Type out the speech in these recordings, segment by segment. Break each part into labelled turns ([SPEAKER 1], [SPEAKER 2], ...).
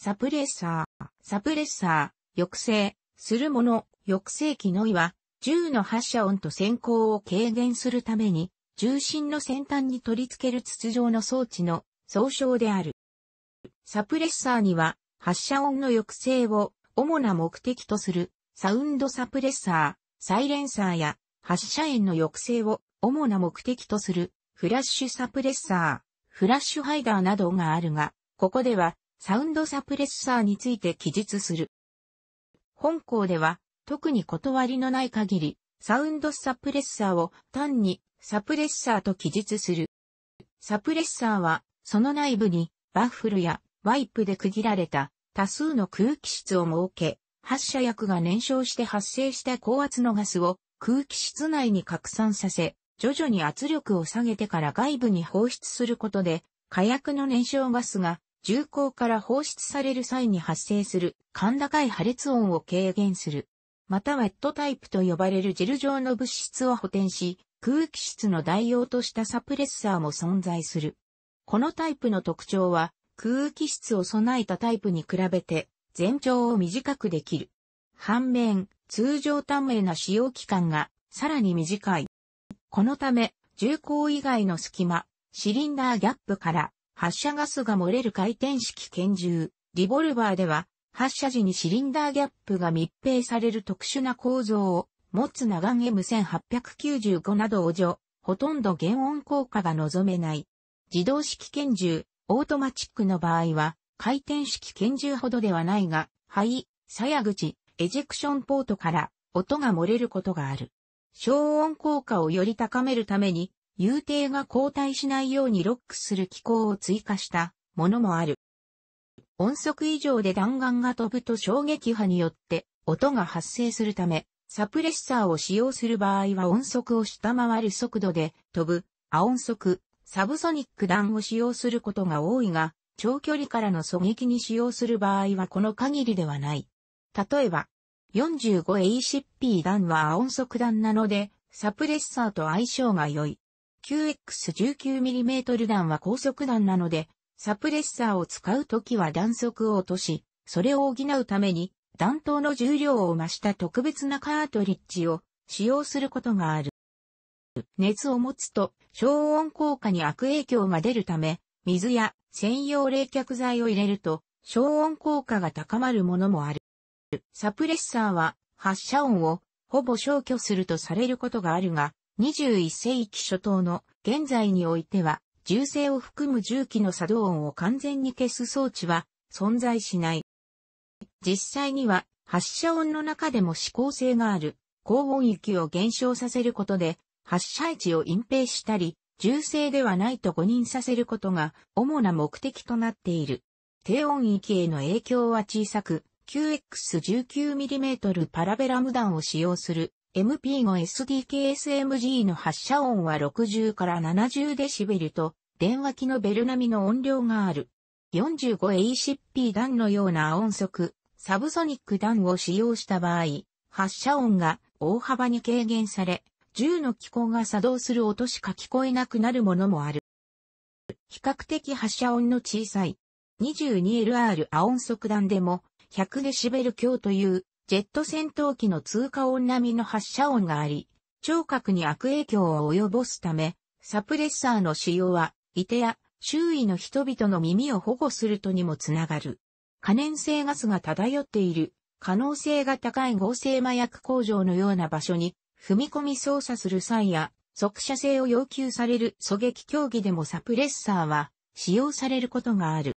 [SPEAKER 1] サプレッサー、サプレッサー、抑制、するもの、抑制器の位は、銃の発射音と閃光を軽減するために、重心の先端に取り付ける筒状の装置の総称である。サプレッサーには、発射音の抑制を主な目的とする、サウンドサプレッサー、サイレンサーや、発射炎の抑制を主な目的とする、フラッシュサプレッサー、フラッシュハイダーなどがあるが、ここではサウンドサプレッサーについて記述する。本校では、特に断りのない限り、サウンドサプレッサーを単にサプレッサーと記述する。サプレッサーは、その内部にバッフルやワイプで区切られた多数の空気室を設け、発射薬が燃焼して発生した高圧のガスを空気室内に拡散させ、徐々に圧力を下げてから外部に放出することで、火薬の燃焼ガスが重口から放出される際に発生する甲高い破裂音を軽減する。またェットタイプと呼ばれるジェル状の物質を補填し、空気質の代用としたサプレッサーも存在する。このタイプの特徴は、空気質を備えたタイプに比べて、全長を短くできる。反面、通常短命な使用期間がさらに短い。このため、重工以外の隙間、シリンダーギャップから発射ガスが漏れる回転式拳銃、リボルバーでは、発射時にシリンダーギャップが密閉される特殊な構造を持つ長ン M1895 などを除、ほとんど原音効果が望めない。自動式拳銃、オートマチックの場合は、回転式拳銃ほどではないが、肺、鞘口、エジェクションポートから音が漏れることがある。消音効果をより高めるために、遊艇が後退しないようにロックする機構を追加したものもある。音速以上で弾丸が飛ぶと衝撃波によって音が発生するため、サプレッサーを使用する場合は音速を下回る速度で飛ぶ、ア音速、サブソニック弾を使用することが多いが、長距離からの狙撃に使用する場合はこの限りではない。例えば、45ACP 弾はア音速弾なので、サプレッサーと相性が良い。q x 1 9 m m 弾は高速弾なので、サプレッサーを使うときは弾速を落とし、それを補うために、弾頭の重量を増した特別なカートリッジを使用することがある。熱を持つと消音効果に悪影響が出るため、水や専用冷却剤を入れると消音効果が高まるものもある。サプレッサーは発射音をほぼ消去するとされることがあるが、21世紀初頭の現在においては、銃声を含む銃器の作動音を完全に消す装置は存在しない。実際には発射音の中でも指向性がある高音域を減少させることで発射位置を隠蔽したり、銃声ではないと誤認させることが主な目的となっている。低音域への影響は小さく、q x 1 9 m m パラベラム弾を使用する MP 5 SDKSMG の発射音は60から70デシベルと、電話機のベル並みの音量がある。45ACP 弾のような音速、サブソニック弾を使用した場合、発射音が大幅に軽減され、銃の機構が作動する音しか聞こえなくなるものもある。比較的発射音の小さい 22LR ア音速弾でも 100dB 強というジェット戦闘機の通過音並みの発射音があり、聴覚に悪影響を及ぼすため、サプレッサーの使用は、いてや周囲の人々の耳を保護するとにもつながる。可燃性ガスが漂っている、可能性が高い合成麻薬工場のような場所に踏み込み操作する際や、即射性を要求される狙撃競技でもサプレッサーは使用されることがある。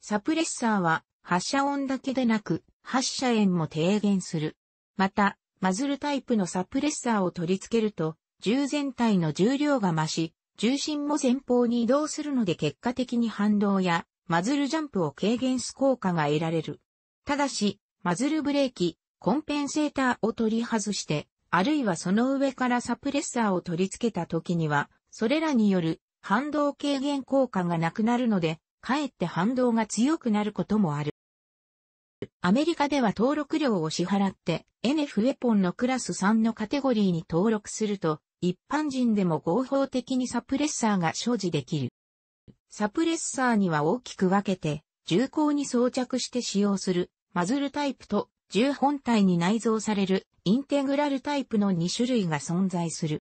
[SPEAKER 1] サプレッサーは発射音だけでなく、発射炎も低減する。また、マズルタイプのサプレッサーを取り付けると、銃全体の重量が増し、重心も前方に移動するので結果的に反動やマズルジャンプを軽減す効果が得られる。ただし、マズルブレーキ、コンペンセーターを取り外して、あるいはその上からサプレッサーを取り付けた時には、それらによる反動軽減効果がなくなるので、かえって反動が強くなることもある。アメリカでは登録料を支払って NF ウェポンのクラス3のカテゴリーに登録すると、一般人でも合法的にサプレッサーが所持できる。サプレッサーには大きく分けて、銃口に装着して使用するマズルタイプと銃本体に内蔵されるインテグラルタイプの2種類が存在する。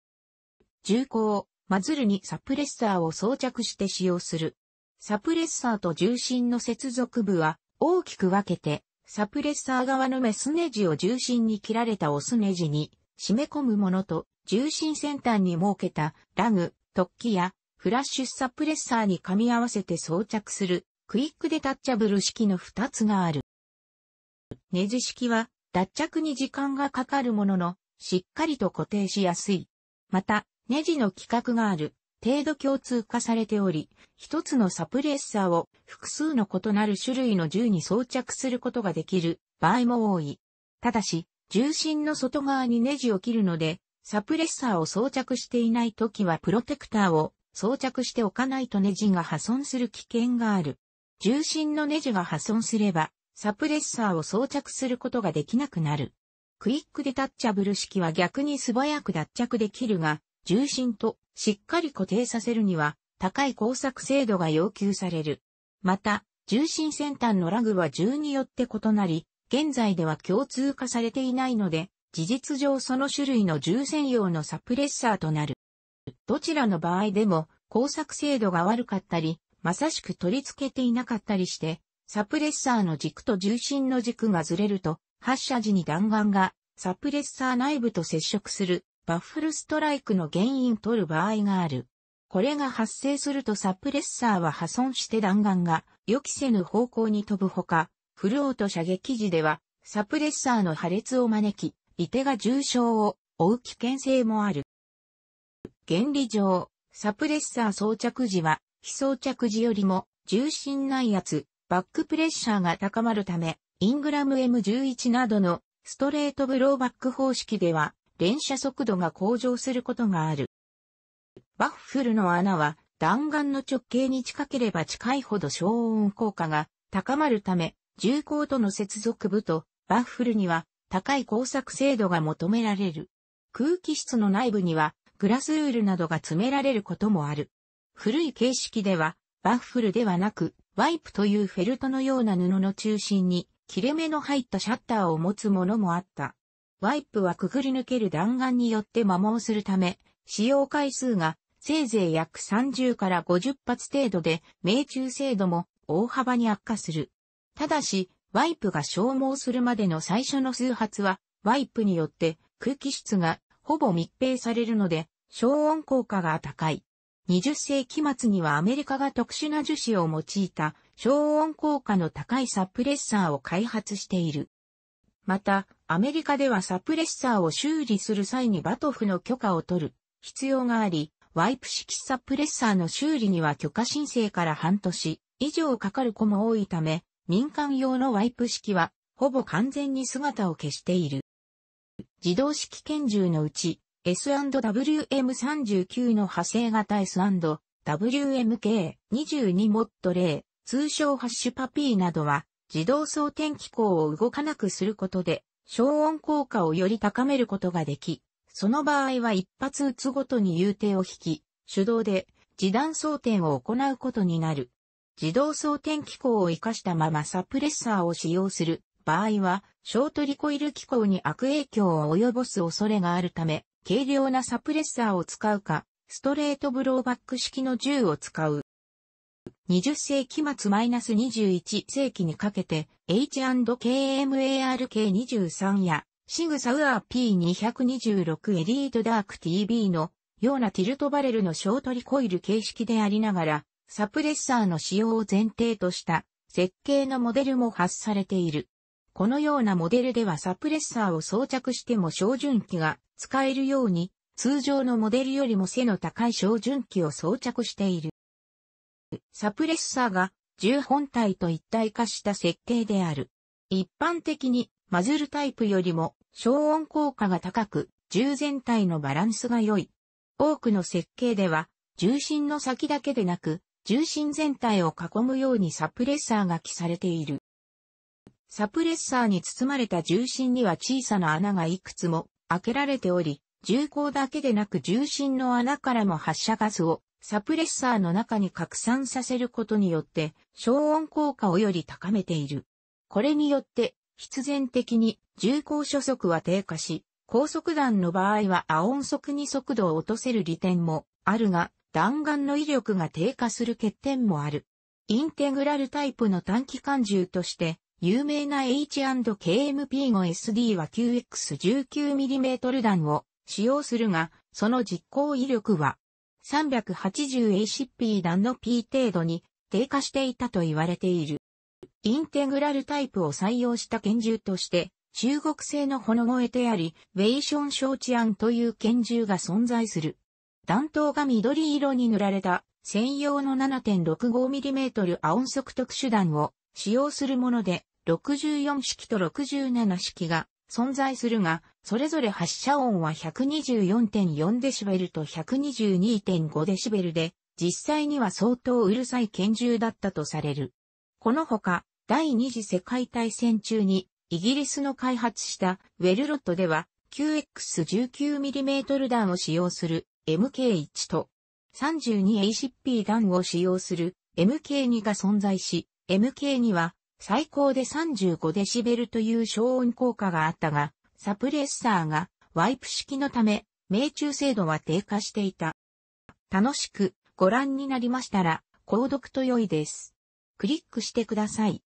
[SPEAKER 1] 銃口、マズルにサプレッサーを装着して使用する。サプレッサーと重心の接続部は大きく分けてサプレッサー側のメスネジを重心に切られたオスネジに締め込むものと重心先端に設けたラグ、突起やフラッシュサプレッサーに噛み合わせて装着するクイックデタッチャブル式の2つがある。ネジ式は脱着に時間がかかるもののしっかりと固定しやすい。また、ネジの規格がある。程度共通化されており、一つのサプレッサーを複数の異なる種類の銃に装着することができる場合も多い。ただし、重心の外側にネジを切るので、サプレッサーを装着していないときはプロテクターを装着しておかないとネジが破損する危険がある。重心のネジが破損すれば、サプレッサーを装着することができなくなる。クイックデタッチャブル式は逆に素早く脱着できるが、重心としっかり固定させるには、高い工作精度が要求される。また、重心先端のラグは銃によって異なり、現在では共通化されていないので、事実上その種類の銃専用のサプレッサーとなる。どちらの場合でも、工作精度が悪かったり、まさしく取り付けていなかったりして、サプレッサーの軸と重心の軸がずれると、発射時に弾丸がサプレッサー内部と接触するバッフルストライクの原因取る場合がある。これが発生するとサプレッサーは破損して弾丸が予期せぬ方向に飛ぶほか、フルオート射撃時ではサプレッサーの破裂を招き、射手が重傷を負う危険性もある。原理上、サプレッサー装着時は非装着時よりも重心内圧、バックプレッシャーが高まるため、イングラム M11 などのストレートブローバック方式では連射速度が向上することがある。バッフルの穴は弾丸の直径に近ければ近いほど消音効果が高まるため、銃口との接続部とバッフルには高い工作精度が求められる。空気室の内部にはグラスウールなどが詰められることもある。古い形式ではバッフルではなくワイプというフェルトのような布の中心に切れ目の入ったシャッターを持つものもあった。ワイプはくぐり抜ける弾丸によって摩耗するため、使用回数がせいぜい約30から50発程度で、命中精度も大幅に悪化する。ただし、ワイプが消耗するまでの最初の数発は、ワイプによって空気質がほぼ密閉されるので、消音効果が高い。20世紀末にはアメリカが特殊な樹脂を用いた消音効果の高いサプレッサーを開発している。また、アメリカではサプレッサーを修理する際にバトフの許可を取る必要があり、ワイプ式サプレッサーの修理には許可申請から半年以上かかる子も多いため、民間用のワイプ式はほぼ完全に姿を消している。自動式拳銃のうち S&WM39 の派生型 S&WMK22 モッド0、通称ハッシュパピーなどは自動装填機構を動かなくすることで消音効果をより高めることができ、その場合は一発撃つごとに遊定を引き、手動で自弾装填を行うことになる。自動装填機構を活かしたままサプレッサーを使用する場合は、ショートリコイル機構に悪影響を及ぼす恐れがあるため、軽量なサプレッサーを使うか、ストレートブローバック式の銃を使う。20世紀末 -21 世紀にかけて H&KMARK23 やシグサウアー P226 エリートダーク TB のようなティルトバレルの小取コイル形式でありながらサプレッサーの使用を前提とした設計のモデルも発されている。このようなモデルではサプレッサーを装着しても照準器が使えるように通常のモデルよりも背の高い照準器を装着している。サプレッサーが銃本体と一体化した設計である。一般的にマズルタイプよりも消音効果が高く、銃全体のバランスが良い。多くの設計では、重心の先だけでなく、重心全体を囲むようにサプレッサーが記されている。サプレッサーに包まれた重心には小さな穴がいくつも開けられており、銃口だけでなく重心の穴からも発射ガスをサプレッサーの中に拡散させることによって、消音効果をより高めている。これによって、必然的に重厚初速は低下し、高速弾の場合は亜音速に速度を落とせる利点もあるが、弾丸の威力が低下する欠点もある。インテグラルタイプの短期間銃として、有名な H&KMP5SD は 9X19mm 弾を使用するが、その実行威力は 380ACP 弾の P 程度に低下していたと言われている。インテグラルタイプを採用した拳銃として、中国製のほの声であり、ウェイションショーチアンという拳銃が存在する。弾頭が緑色に塗られた専用の 7.65mm アオン速特殊弾を使用するもので、64式と67式が存在するが、それぞれ発射音は 124.4dB と 122.5dB で、実際には相当うるさい拳銃だったとされる。このほか、第二次世界大戦中に、イギリスの開発したウェルロットでは、q x 1 9 m m 弾を使用する MK1 と 32ACP 弾を使用する MK2 が存在し、MK2 は最高で 35dB という消音効果があったが、サプレッサーがワイプ式のため、命中精度は低下していた。楽しくご覧になりましたら、購読と良いです。クリックしてください。